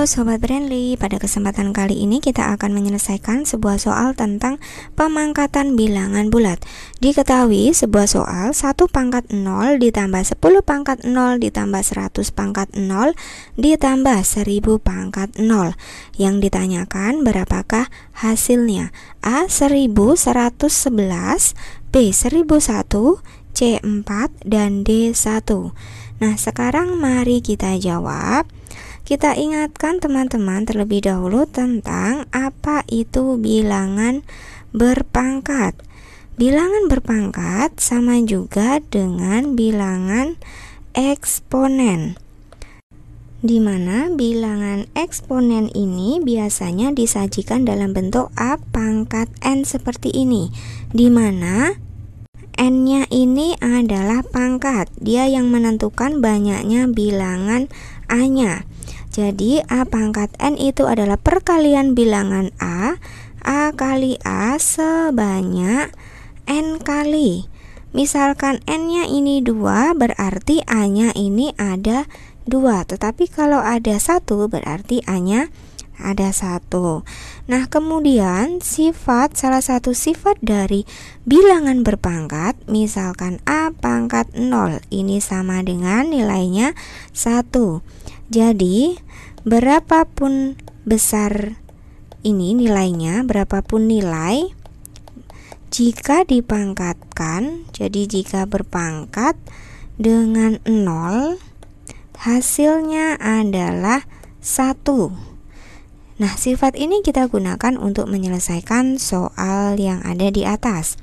Halo Sobat Brandly, pada kesempatan kali ini kita akan menyelesaikan sebuah soal tentang pemangkatan bilangan bulat Diketahui sebuah soal 1 pangkat 0 ditambah 10 pangkat 0 ditambah 100 pangkat 0 ditambah 1000 pangkat 0 Yang ditanyakan berapakah hasilnya A 1111, B 1001, C4 dan D1. Nah, sekarang mari kita jawab kita ingatkan teman-teman terlebih dahulu tentang apa itu bilangan berpangkat. Bilangan berpangkat sama juga dengan bilangan eksponen di mana bilangan eksponen ini biasanya disajikan dalam bentuk A pangkat N seperti ini, di mana N-nya ini adalah pangkat, dia yang menentukan banyaknya bilangan A-nya. Jadi A pangkat N itu adalah perkalian bilangan A A kali A sebanyak N kali Misalkan N-nya ini 2 berarti A-nya ini ada 2 Tetapi kalau ada 1 berarti A-nya ada satu. Nah, kemudian sifat salah satu sifat dari bilangan berpangkat, misalkan A pangkat 0, ini sama dengan nilainya satu. Jadi, berapapun besar ini nilainya, berapapun nilai jika dipangkatkan, jadi jika berpangkat dengan 0 hasilnya adalah 1. Nah, sifat ini kita gunakan untuk menyelesaikan soal yang ada di atas.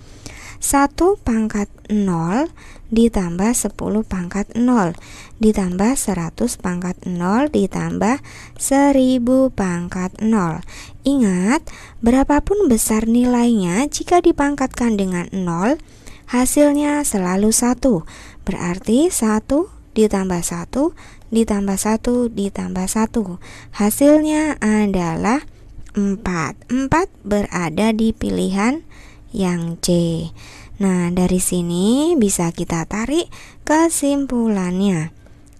1 pangkat 0 ditambah 10 pangkat 0 ditambah 100 pangkat 0 ditambah 1000 pangkat 0 Ingat, berapapun besar nilainya jika dipangkatkan dengan 0 hasilnya selalu 1 Berarti 1 ditambah 1 ditambah 1 ditambah 1 Hasilnya adalah 4 4 berada di pilihan yang C. Nah, dari sini bisa kita tarik kesimpulannya.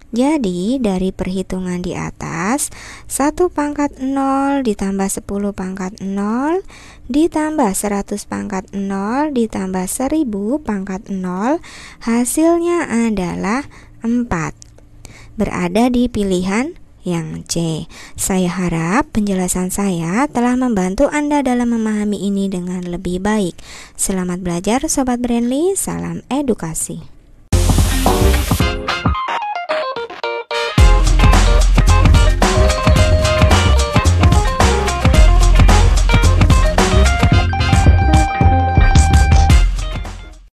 Jadi, dari perhitungan di atas, 1 pangkat 0 ditambah 10 pangkat 0 ditambah 100 pangkat 0 ditambah 1000 pangkat 0 hasilnya adalah 4. Berada di pilihan yang C. Saya harap penjelasan saya telah membantu Anda dalam memahami ini dengan lebih baik. Selamat belajar Sobat Brandly, salam edukasi.